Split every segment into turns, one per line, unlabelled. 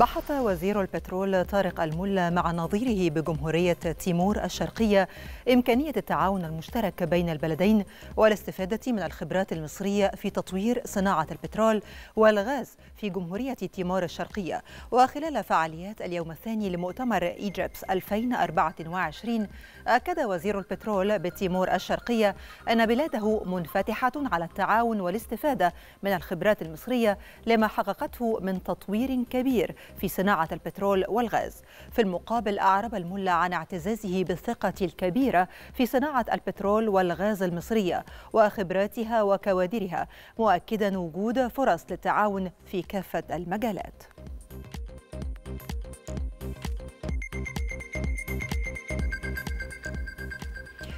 بحث وزير البترول طارق الملا مع نظيره بجمهورية تيمور الشرقية إمكانية التعاون المشترك بين البلدين والاستفادة من الخبرات المصرية في تطوير صناعة البترول والغاز في جمهورية تيمور الشرقية وخلال فعاليات اليوم الثاني لمؤتمر إيجيبس 2024 أكد وزير البترول بتيمور الشرقية أن بلاده منفتحة على التعاون والاستفادة من الخبرات المصرية لما حققته من تطوير كبير في صناعة البترول والغاز في المقابل أعرب الملا عن اعتزازه بالثقة الكبيرة في صناعة البترول والغاز المصرية وخبراتها وكوادرها مؤكدا وجود فرص للتعاون في كافة المجالات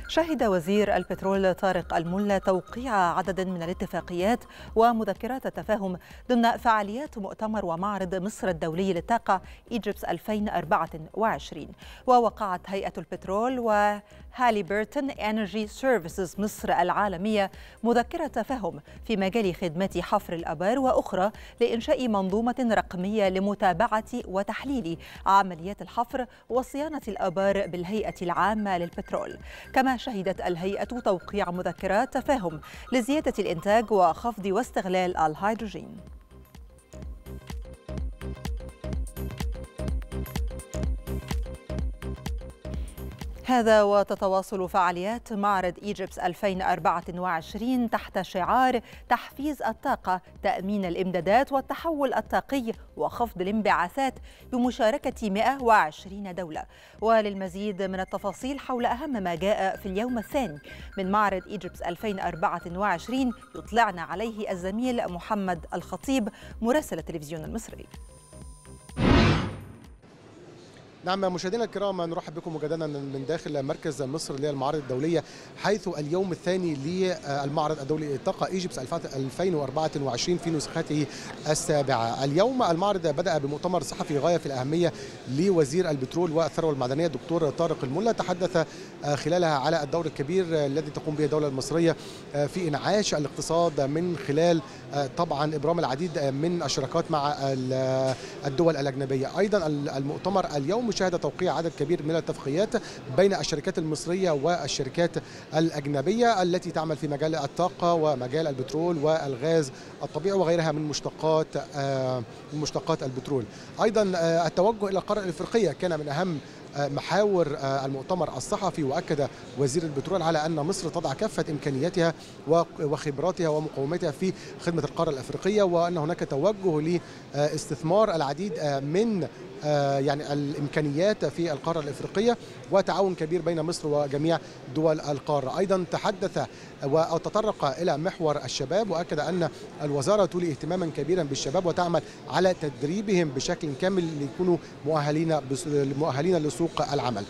شهد وزير البترول طارق الملا توقيع عدد من الاتفاقيات ومذكرات التفاهم ضمن فعاليات مؤتمر ومعرض مصر الدولي للطاقة إيجيبس 2024 ووقعت هيئة البترول وهالي بيرتون انرجي سيرفيسز مصر العالمية مذكرة تفاهم في مجال خدمة حفر الأبار وأخرى لإنشاء منظومة رقمية لمتابعة وتحليل عمليات الحفر وصيانة الأبار بالهيئة العامة للبترول كما شهدت الهيئة توقيع مذكرات تفاهم لزيادة الإنتاج وخفض واستغلال الهيدروجين هذا وتتواصل فعاليات معرض ايجيبس 2024 تحت شعار تحفيز الطاقة تأمين الإمدادات والتحول الطاقي وخفض الانبعاثات بمشاركة 120 دولة وللمزيد من التفاصيل حول أهم ما جاء في اليوم الثاني من معرض ايجيبس 2024 يطلعنا عليه الزميل محمد الخطيب مراسل التلفزيون المصري
نعم مشاهدينا الكرام نرحب بكم مجددا من داخل مركز مصر للمعارض الدولية حيث اليوم الثاني للمعرض الدولي للطاقه ايجيبس 2024 في نسخته السابعة اليوم المعرض بدأ بمؤتمر صحفي غاية في الأهمية لوزير البترول والثروة المعدنية دكتور طارق الملا تحدث آه، خلالها على الدور الكبير آه، الذي تقوم به الدولة المصرية آه، في إنعاش الاقتصاد من خلال طبعا إبرام العديد من الشراكات مع الدول الأجنبية أيضا المؤتمر اليوم شهد توقيع عدد كبير من التفقيات بين الشركات المصرية والشركات الأجنبية التي تعمل في مجال الطاقة ومجال البترول والغاز الطبيعي وغيرها من مشتقات آه، مشتقات البترول أيضا آه، التوجه إلى القارة الإفريقية كان من أهم آه، محاور آه، المؤتمر الصحفي واكد وزير البترول على ان مصر تضع كافه امكانياتها وخبراتها ومقومتها في خدمه القاره الافريقيه وان هناك توجه لاستثمار العديد آه، من يعني الامكانيات في القاره الافريقيه وتعاون كبير بين مصر وجميع دول القاره، ايضا تحدث وتطرق الى محور الشباب واكد ان الوزاره تولي اهتماما كبيرا بالشباب وتعمل على تدريبهم بشكل كامل ليكونوا مؤهلين مؤهلين لسوق سوق العمل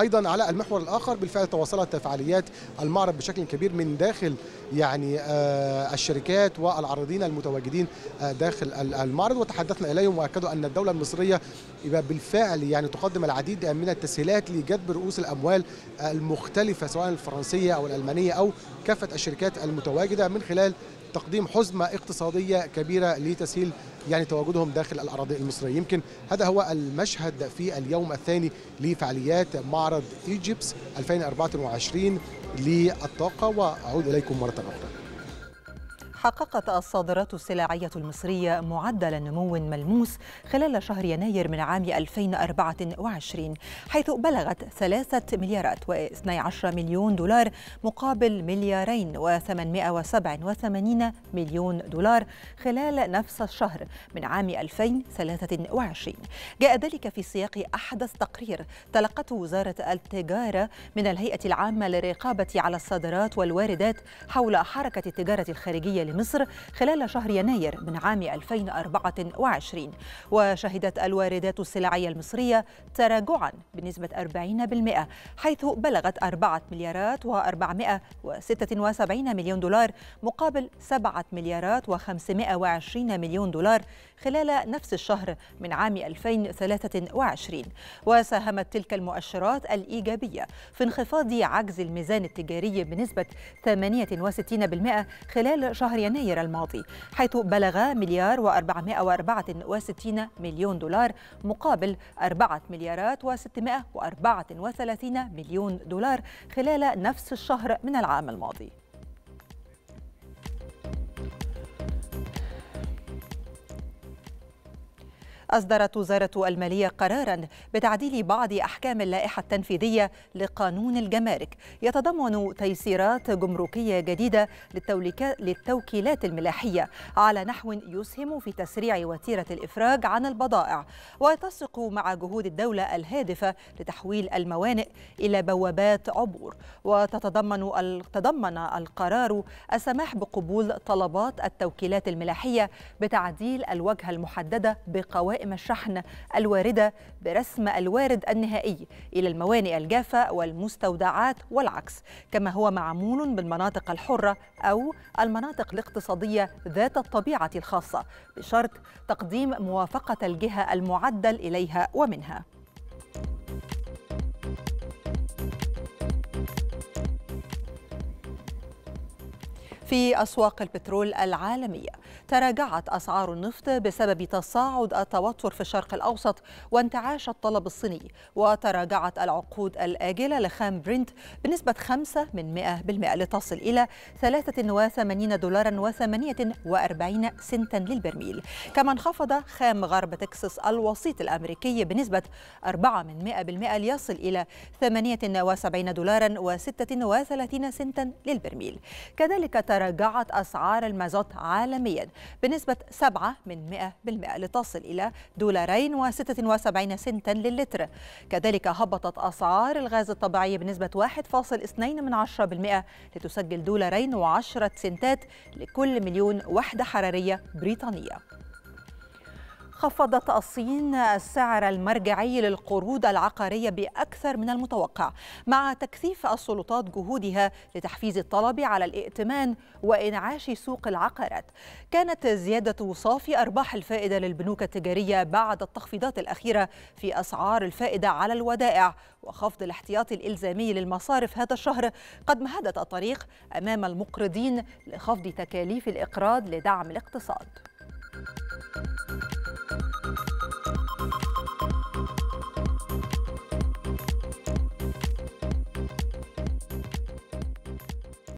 ايضا على المحور الاخر بالفعل تواصلت فعاليات المعرض بشكل كبير من داخل يعني آه، الشركات والعارضين المتواجدين آه، داخل المعرض وتحدثنا اليهم واكدوا ان الدوله المصريه بالفعل يعني تقدم العديد من التسهيلات لجذب رؤوس الاموال المختلفه سواء الفرنسيه او الالمانيه او كافه الشركات المتواجده من خلال تقديم حزمة اقتصادية كبيرة لتسهيل يعني تواجدهم داخل الأراضي المصرية يمكن هذا هو المشهد في اليوم الثاني لفعاليات معرض إيجيبس 2024 للطاقة وأعود إليكم مرة أخرى
حققت الصادرات السلعية المصرية معدل نمو ملموس خلال شهر يناير من عام 2024 حيث بلغت 3 مليارات و12 مليون دولار مقابل مليارين و887 مليون دولار خلال نفس الشهر من عام 2023 جاء ذلك في سياق أحدث تقرير تلقته وزارة التجارة من الهيئة العامة للرقابة على الصادرات والواردات حول حركة التجارة الخارجية بمصر خلال شهر يناير من عام 2024 وشهدت الواردات السلعية المصرية تراجعا بنسبة 40% حيث بلغت 4 مليارات و476 مليون دولار مقابل 7 مليارات و520 مليون دولار خلال نفس الشهر من عام 2023 وساهمت تلك المؤشرات الإيجابية في انخفاض عجز الميزان التجاري بنسبة 68% خلال شهر يناير الماضي حيث بلغ مليار و464 مليون دولار مقابل 4 مليارات و634 مليون دولار خلال نفس الشهر من العام الماضي أصدرت وزارة المالية قرارا بتعديل بعض أحكام اللائحة التنفيذية لقانون الجمارك يتضمن تيسيرات جمركية جديدة للتوكيلات الملاحية على نحو يسهم في تسريع وتيرة الإفراج عن البضائع ويتسق مع جهود الدولة الهادفة لتحويل الموانئ إلى بوابات عبور وتتضمن تضمن القرار السماح بقبول طلبات التوكيلات الملاحية بتعديل الوجهة المحددة بقوائم قائمة الشحن الواردة برسم الوارد النهائي إلى الموانئ الجافة والمستودعات والعكس كما هو معمول بالمناطق الحرة أو المناطق الاقتصادية ذات الطبيعة الخاصة بشرط تقديم موافقة الجهة المعدل إليها ومنها في أسواق البترول العالمية تراجعت أسعار النفط بسبب تصاعد التوتر في الشرق الأوسط وانتعاش الطلب الصيني وتراجعت العقود الآجلة لخام برنت بنسبة 5 من 100% لتصل إلى 83 دولارا و48 سنتا للبرميل كما انخفض خام غرب تكساس الوسيط الأمريكي بنسبة 4 من 100% ليصل إلى 78 دولارا و36 سنتا للبرميل كذلك تراجعت تراجعت أسعار المازوت عالميا بنسبة 7 من 100% لتصل إلى دولارين و76 سنتا للتر كذلك هبطت أسعار الغاز الطبيعي بنسبة 1.2 من 10% لتسجل دولارين و10 سنتات لكل مليون وحدة حرارية بريطانية خفضت الصين السعر المرجعي للقروض العقارية بأكثر من المتوقع مع تكثيف السلطات جهودها لتحفيز الطلب على الائتمان وإنعاش سوق العقارات كانت زيادة صافي أرباح الفائدة للبنوك التجارية بعد التخفيضات الأخيرة في أسعار الفائدة على الودائع وخفض الاحتياط الإلزامي للمصارف هذا الشهر قد مهدت الطريق أمام المقرضين لخفض تكاليف الإقراض لدعم الاقتصاد